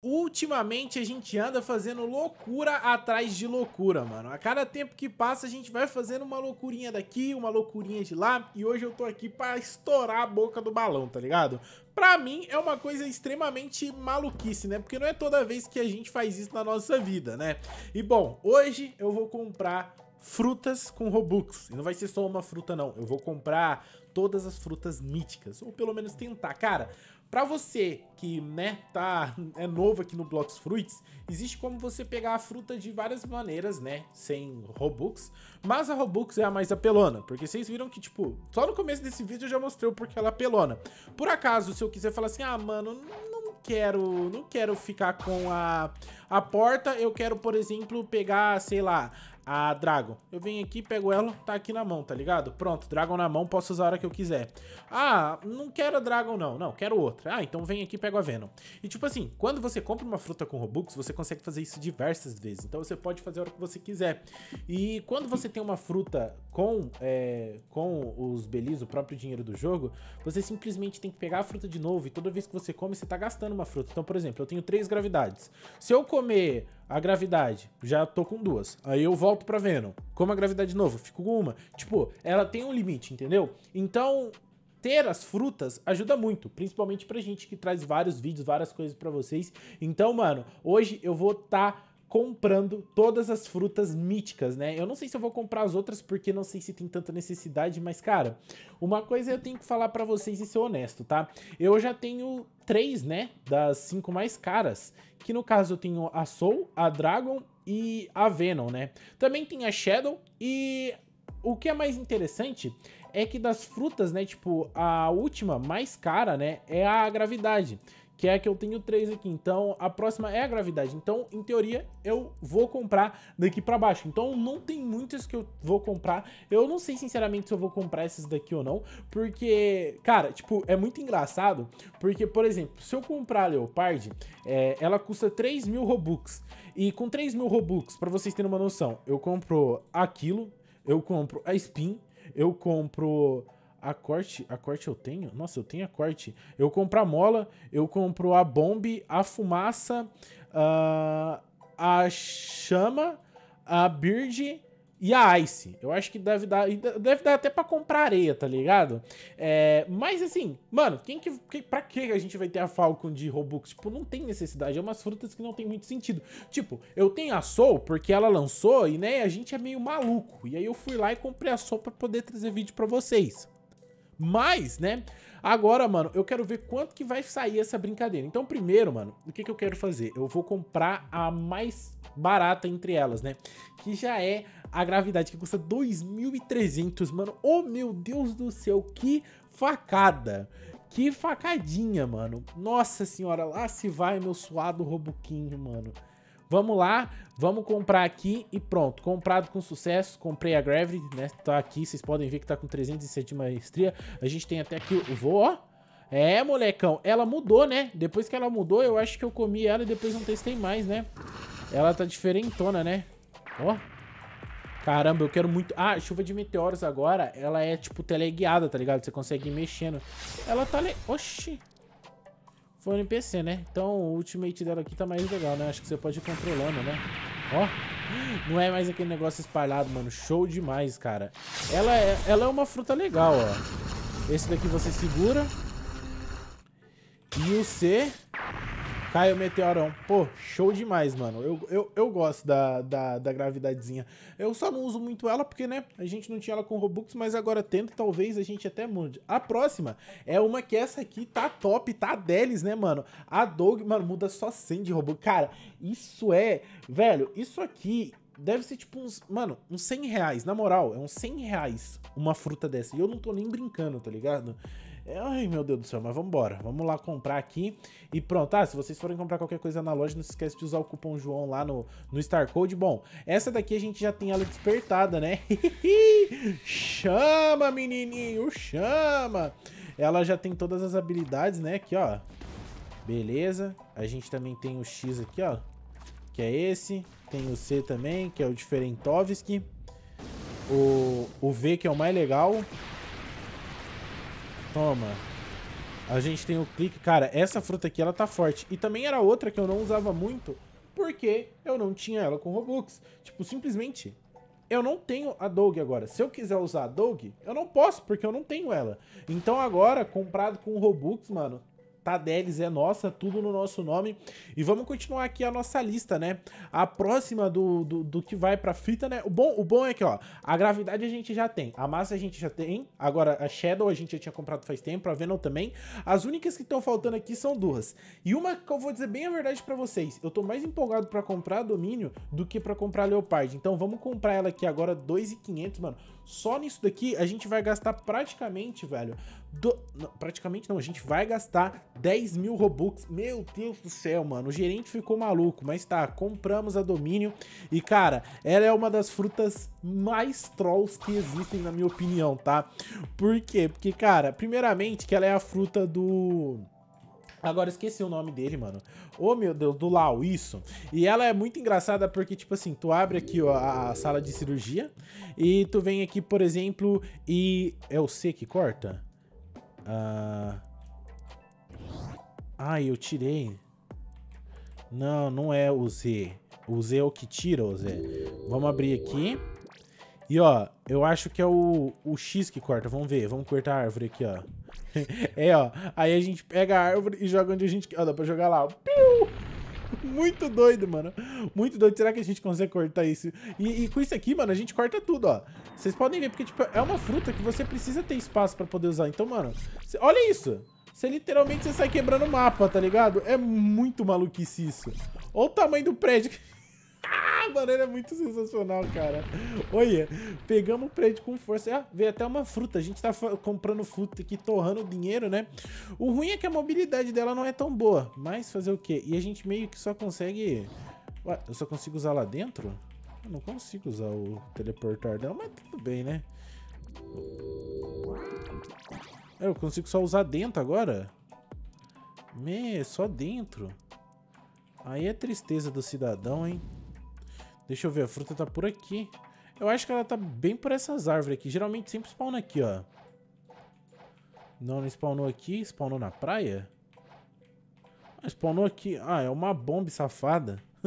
Ultimamente a gente anda fazendo loucura atrás de loucura, mano. A cada tempo que passa a gente vai fazendo uma loucurinha daqui, uma loucurinha de lá. E hoje eu tô aqui pra estourar a boca do balão, tá ligado? Pra mim é uma coisa extremamente maluquice, né? Porque não é toda vez que a gente faz isso na nossa vida, né? E bom, hoje eu vou comprar frutas com Robux. E não vai ser só uma fruta, não. Eu vou comprar todas as frutas míticas. Ou pelo menos tentar. Cara, para você que, né, tá é novo aqui no Blox Fruits, existe como você pegar a fruta de várias maneiras, né, sem Robux, mas a Robux é a mais apelona, porque vocês viram que tipo, só no começo desse vídeo eu já mostrei o porquê ela é apelona. Por acaso, se eu quiser falar assim: "Ah, mano, não quero, não quero ficar com a a porta, eu quero, por exemplo, pegar, sei lá, a Dragon. Eu venho aqui, pego ela, tá aqui na mão, tá ligado? Pronto, Dragon na mão, posso usar a hora que eu quiser. Ah, não quero a Dragon não, não, quero outra. Ah, então venho aqui e pego a Venom. E tipo assim, quando você compra uma fruta com Robux, você consegue fazer isso diversas vezes. Então você pode fazer a hora que você quiser. E quando você tem uma fruta com, é, com os Belis, o próprio dinheiro do jogo, você simplesmente tem que pegar a fruta de novo e toda vez que você come, você tá gastando uma fruta. Então, por exemplo, eu tenho três gravidades. Se eu comer a gravidade, já tô com duas. Aí eu volto pra Venom. Como a gravidade de novo, fico com uma. Tipo, ela tem um limite, entendeu? Então, ter as frutas ajuda muito, principalmente pra gente que traz vários vídeos, várias coisas para vocês. Então, mano, hoje eu vou estar tá comprando todas as frutas míticas, né? Eu não sei se eu vou comprar as outras porque não sei se tem tanta necessidade, mas cara, uma coisa eu tenho que falar para vocês e ser honesto, tá? Eu já tenho três, né, das cinco mais caras, que no caso eu tenho a Soul, a Dragon e a Venom, né? Também tem a Shadow e o que é mais interessante é que das frutas, né, tipo, a última mais cara, né, é a gravidade que é a que eu tenho 3 aqui. Então, a próxima é a gravidade. Então, em teoria, eu vou comprar daqui pra baixo. Então, não tem muitas que eu vou comprar. Eu não sei, sinceramente, se eu vou comprar essas daqui ou não, porque, cara, tipo, é muito engraçado, porque, por exemplo, se eu comprar a Leopard, é, ela custa 3 mil Robux. E com 3 mil Robux, pra vocês terem uma noção, eu compro aquilo, eu compro a Spin, eu compro a corte, a corte eu tenho? Nossa, eu tenho a corte. Eu compro a mola, eu compro a bombe, a fumaça, uh, a chama, a bird e a ice. Eu acho que deve dar, deve dar até para comprar areia, tá ligado? É, mas assim, mano, quem que, que para que a gente vai ter a Falcon de Robux? Tipo, não tem necessidade, é umas frutas que não tem muito sentido. Tipo, eu tenho a Soul porque ela lançou e né, a gente é meio maluco. E aí eu fui lá e comprei a Soul para poder trazer vídeo para vocês. Mas, né? Agora, mano, eu quero ver quanto que vai sair essa brincadeira. Então, primeiro, mano, o que, que eu quero fazer? Eu vou comprar a mais barata entre elas, né? Que já é a gravidade, que custa 2.300, mano. Oh, meu Deus do céu, que facada! Que facadinha, mano. Nossa senhora, lá se vai meu suado robuquinho, mano. Vamos lá, vamos comprar aqui e pronto. Comprado com sucesso, comprei a Gravity, né? Tá aqui, vocês podem ver que tá com 307 de maestria. A gente tem até aqui o voo, ó. É, molecão, ela mudou, né? Depois que ela mudou, eu acho que eu comi ela e depois não testei mais, né? Ela tá diferentona, né? Ó. Caramba, eu quero muito... Ah, chuva de meteoros agora, ela é, tipo, teleguiada, tá ligado? Você consegue ir mexendo. Ela tá... Le... Oxi. Foi um NPC, né? Então o ultimate dela aqui tá mais legal, né? Acho que você pode ir controlando, né? Ó, não é mais aquele negócio espalhado, mano. Show demais, cara. Ela é, ela é uma fruta legal, ó. Esse daqui você segura. E o C... Caio Meteorão. Pô, show demais, mano. Eu, eu, eu gosto da, da, da gravidadezinha. Eu só não uso muito ela porque, né, a gente não tinha ela com Robux, mas agora tendo, talvez a gente até mude. A próxima é uma que essa aqui tá top, tá deles, né, mano? A Dog, mano, muda só 100 de Robux. Cara, isso é... Velho, isso aqui deve ser tipo uns, mano, uns 100 reais, na moral, é uns 100 reais uma fruta dessa. E eu não tô nem brincando, tá ligado? Ai, meu Deus do céu, mas vamos embora. Vamos lá comprar aqui. E pronto, ah, se vocês forem comprar qualquer coisa na loja, não se esquece de usar o cupom João lá no, no Star Code. Bom, essa daqui a gente já tem ela despertada, né? chama, menininho, chama! Ela já tem todas as habilidades, né? Aqui, ó. Beleza. A gente também tem o X aqui, ó. Que é esse. Tem o C também, que é o Diferentovski. O, o V, que é o mais legal. Toma. A gente tem o clique. Cara, essa fruta aqui, ela tá forte. E também era outra que eu não usava muito, porque eu não tinha ela com Robux. Tipo, simplesmente, eu não tenho a Dog agora. Se eu quiser usar a Dog, eu não posso, porque eu não tenho ela. Então agora, comprado com Robux, mano, tá deles, é nossa, tudo no nosso nome. E vamos continuar aqui a nossa lista, né? A próxima do, do, do que vai pra fita, né? O bom, o bom é que, ó, a gravidade a gente já tem, a massa a gente já tem, agora a Shadow a gente já tinha comprado faz tempo, a Venom também. As únicas que estão faltando aqui são duas. E uma que eu vou dizer bem a verdade pra vocês, eu tô mais empolgado pra comprar Domínio do que pra comprar Leopard. Então vamos comprar ela aqui agora, 2,500, mano. Só nisso daqui a gente vai gastar praticamente, velho, do... não, praticamente não, a gente vai gastar 10 mil Robux. Meu Deus do céu, mano, o gerente ficou maluco, mas tá, compramos a Domínio e, cara, ela é uma das frutas mais trolls que existem, na minha opinião, tá? Por quê? Porque, cara, primeiramente que ela é a fruta do... Agora esqueci o nome dele, mano. Oh, meu Deus, do Lau, isso. E ela é muito engraçada porque, tipo assim, tu abre aqui ó, a sala de cirurgia e tu vem aqui, por exemplo, e... É o C que corta? Ah... Ah, eu tirei. Não, não é o Z. O Z é o que tira, o Z. Vamos abrir aqui. E, ó, eu acho que é o, o X que corta. Vamos ver, vamos cortar a árvore aqui, ó. é, ó. Aí a gente pega a árvore e joga onde a gente... Ó, dá pra jogar lá, Piu! Muito doido, mano. Muito doido. Será que a gente consegue cortar isso? E, e, com isso aqui, mano, a gente corta tudo, ó. Vocês podem ver, porque, tipo, é uma fruta que você precisa ter espaço pra poder usar. Então, mano, cê, olha isso. Você literalmente cê sai quebrando o mapa, tá ligado? É muito maluquice isso. Olha o tamanho do prédio que Mano, ele é muito sensacional, cara. Olha, pegamos o prédio com força. Ah, veio até uma fruta. A gente tá comprando fruta aqui, torrando dinheiro, né? O ruim é que a mobilidade dela não é tão boa. Mas fazer o quê? E a gente meio que só consegue... Ué, eu só consigo usar lá dentro? Eu não consigo usar o teleportar dela, mas tudo bem, né? É, eu consigo só usar dentro agora? Me, só dentro. Aí é tristeza do cidadão, hein? Deixa eu ver, a fruta tá por aqui. Eu acho que ela tá bem por essas árvores aqui. Geralmente sempre spawna aqui, ó. Não, não spawnou aqui. Spawnou na praia? Ah, spawnou aqui. Ah, é uma bomba safada.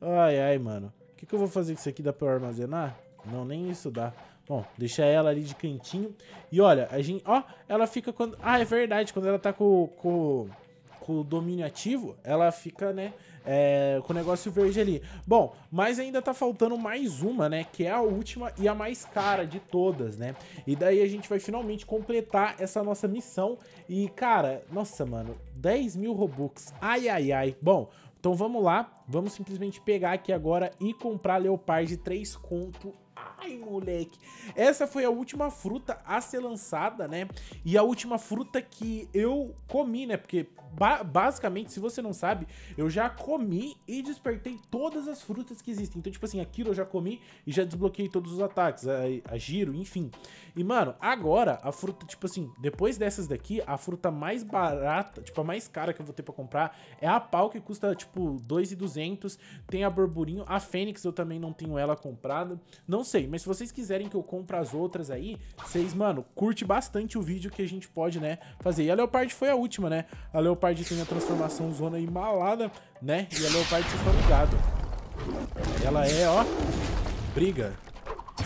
ai, ai, mano. O que, que eu vou fazer com isso aqui? Dá pra eu armazenar? Não, nem isso dá. Bom, deixar ela ali de cantinho. E olha, a gente... Ó, ela fica quando... Ah, é verdade. Quando ela tá com... com com o domínio ativo, ela fica, né, é, com o negócio verde ali. Bom, mas ainda tá faltando mais uma, né, que é a última e a mais cara de todas, né? E daí a gente vai finalmente completar essa nossa missão. E, cara, nossa, mano, 10 mil Robux, ai, ai, ai. Bom, então vamos lá, vamos simplesmente pegar aqui agora e comprar Leopard 3 conto Ai, moleque. Essa foi a última fruta a ser lançada, né? E a última fruta que eu comi, né? Porque ba basicamente, se você não sabe, eu já comi e despertei todas as frutas que existem. Então, tipo assim, aquilo eu já comi e já desbloqueei todos os ataques, a, a giro, enfim. E, mano, agora a fruta, tipo assim, depois dessas daqui, a fruta mais barata, tipo, a mais cara que eu vou ter pra comprar é a pau, que custa, tipo, 2,200. Tem a borburinho. A fênix eu também não tenho ela comprada. Não sei, mas mas se vocês quiserem que eu compre as outras aí, vocês, mano, curte bastante o vídeo que a gente pode, né, fazer. E a Leopard foi a última, né? A Leopard tem a transformação zona aí malada, né? E a Leopard, vocês estão ligados. Ela é, ó, briga.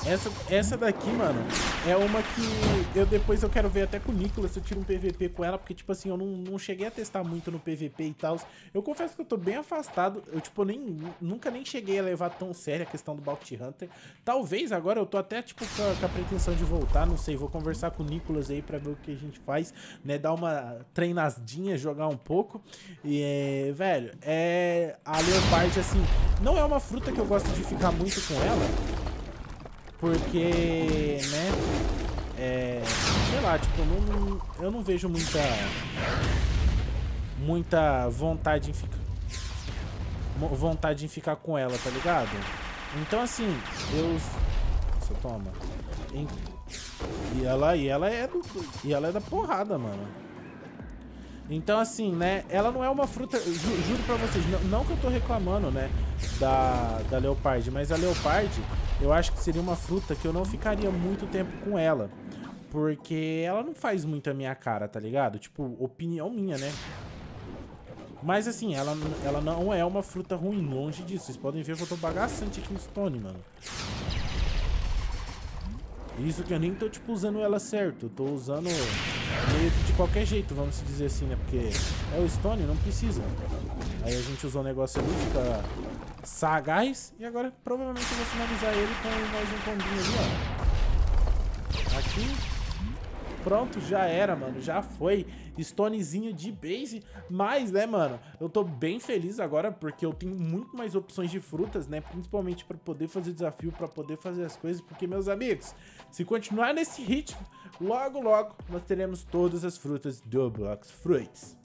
Essa, essa daqui, mano, é uma que eu depois eu quero ver até com o Nicolas se eu tiro um PVP com ela, porque, tipo assim, eu não, não cheguei a testar muito no PVP e tal. Eu confesso que eu tô bem afastado, eu, tipo, nem, nunca nem cheguei a levar tão sério a questão do Bounty Hunter. Talvez agora eu tô até, tipo, com a, com a pretensão de voltar, não sei, vou conversar com o Nicolas aí pra ver o que a gente faz, né, dar uma treinadinha, jogar um pouco. E, é, velho, é... A Leopard, assim, não é uma fruta que eu gosto de ficar muito com ela, porque, né? É, sei lá, tipo, não, eu não vejo muita. Muita vontade em ficar. Vontade em ficar com ela, tá ligado? Então assim, eu. Você toma. E ela, e ela é. E ela é da porrada, mano. Então, assim, né, ela não é uma fruta... Ju, juro pra vocês, não, não, que eu tô reclamando, né, da, da Leopard, mas a Leopard, eu acho que seria uma fruta que eu não ficaria muito tempo com ela. Porque ela não faz muito a minha cara, tá ligado? Tipo, opinião minha, né? Mas, assim, ela, ela não é uma fruta ruim, longe disso. Vocês podem ver que eu tô bagaçante aqui no Stone, mano. Isso que eu nem tô, tipo, usando ela certo. Eu tô usando... É meio que de qualquer jeito, vamos dizer assim, né? Porque é o Stone, não precisa. Aí a gente usou o negócio ali, fica sagaz. E agora provavelmente eu vou finalizar ele com mais um combinho ali, ó. Aqui. Pronto, já era, mano, já foi Stonezinho de base Mas, né, mano, eu tô bem feliz agora Porque eu tenho muito mais opções de frutas, né Principalmente pra poder fazer desafio Pra poder fazer as coisas Porque, meus amigos, se continuar nesse ritmo, logo logo nós teremos todas as frutas do Blox Fruits.